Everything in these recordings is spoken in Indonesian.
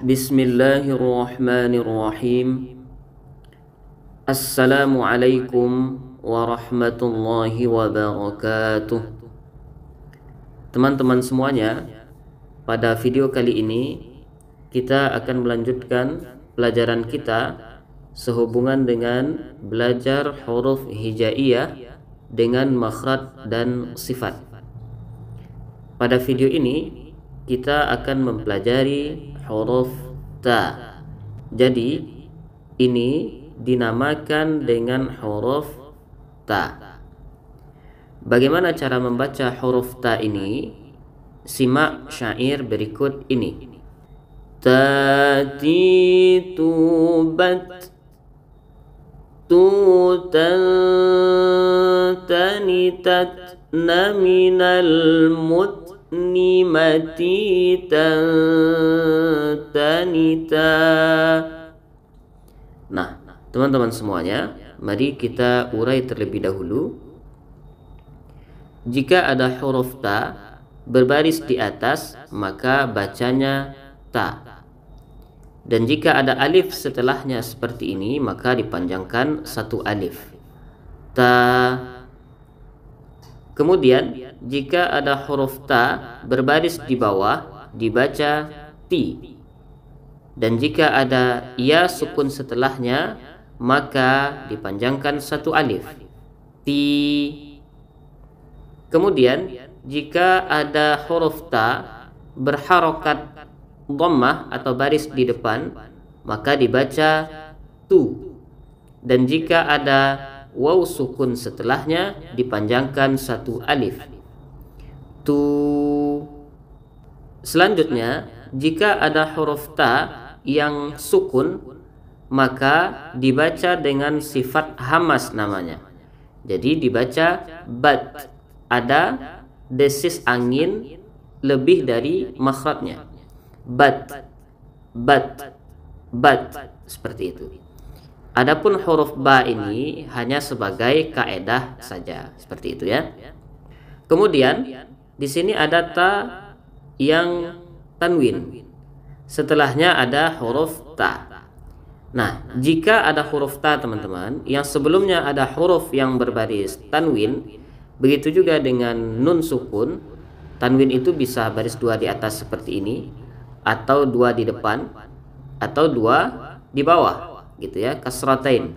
Bismillahirrahmanirrahim. Assalamualaikum warahmatullahi wabarakatuh. Teman-teman semuanya, pada video kali ini kita akan melanjutkan pelajaran kita sehubungan dengan belajar huruf hijaiyah dengan makhrad dan sifat. Pada video ini kita akan mempelajari huruf ta. Jadi ini dinamakan dengan huruf ta. Bagaimana cara membaca huruf ta ini? Simak syair berikut ini. Tati tubat توتا tanitat naminal mut tanita Nah teman-teman semuanya Mari kita urai terlebih dahulu Jika ada huruf ta berbaris di atas Maka bacanya ta Dan jika ada alif setelahnya seperti ini Maka dipanjangkan satu alif Ta Kemudian jika ada huruf ta berbaris di bawah dibaca ti dan jika ada ya sukun setelahnya maka dipanjangkan satu alif ti kemudian jika ada huruf ta berharokat dhammah atau baris di depan maka dibaca tu dan jika ada waw sukun setelahnya dipanjangkan satu alif Selanjutnya, jika ada huruf ta yang sukun, maka dibaca dengan sifat hamas namanya. Jadi dibaca bat. Ada desis angin lebih dari makhrajnya. Bat, bat, bat seperti itu. Adapun huruf ba ini hanya sebagai kaedah saja seperti itu ya. Kemudian di sini ada ta yang tanwin. Setelahnya ada huruf ta. Nah, jika ada huruf ta teman-teman, yang sebelumnya ada huruf yang berbaris tanwin, begitu juga dengan nun sukun, tanwin itu bisa baris dua di atas seperti ini, atau dua di depan, atau dua di bawah, gitu ya, kasratain.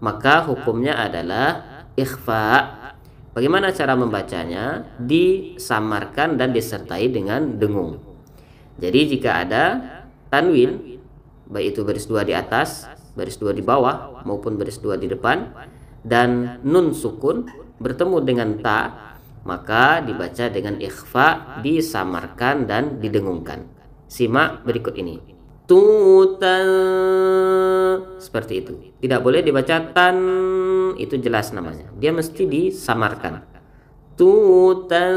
Maka hukumnya adalah ikhfa Bagaimana cara membacanya? Disamarkan dan disertai dengan dengung. Jadi jika ada tanwin, baik itu baris dua di atas, baris dua di bawah, maupun baris dua di depan, dan nun sukun bertemu dengan ta, maka dibaca dengan ikhfa, disamarkan dan didengungkan. Simak berikut ini. Tutan seperti itu tidak boleh dibaca tan itu jelas namanya dia mesti disamarkan tutan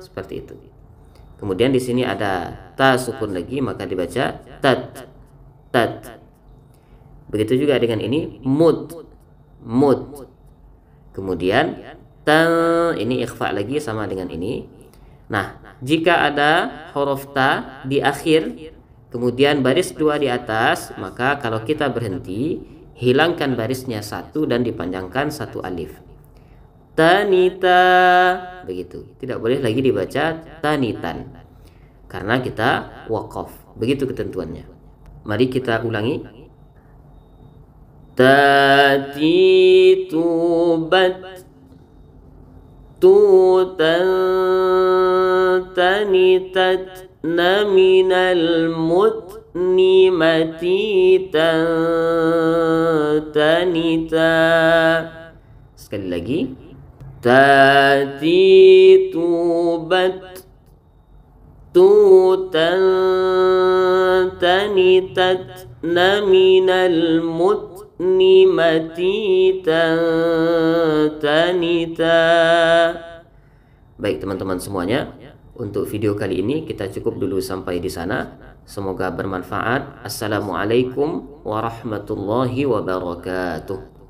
seperti itu kemudian di sini ada ta sukun lagi maka dibaca tat tat begitu juga dengan ini mut mut. kemudian ta ini ikhfa lagi sama dengan ini nah jika ada huruf ta di akhir kemudian baris dua di atas maka kalau kita berhenti hilangkan barisnya satu dan dipanjangkan satu alif tanita begitu tidak boleh lagi dibaca tanitan karena kita wakaf begitu ketentuannya mari kita ulangi tan tutantanitat من المتن متيتا تنتا sekali lagi tati tubat tutan tanitat naminal mutni matitan tanita baik teman-teman semuanya untuk video kali ini kita cukup dulu sampai di sana. Semoga bermanfaat. Assalamualaikum warahmatullahi wabarakatuh.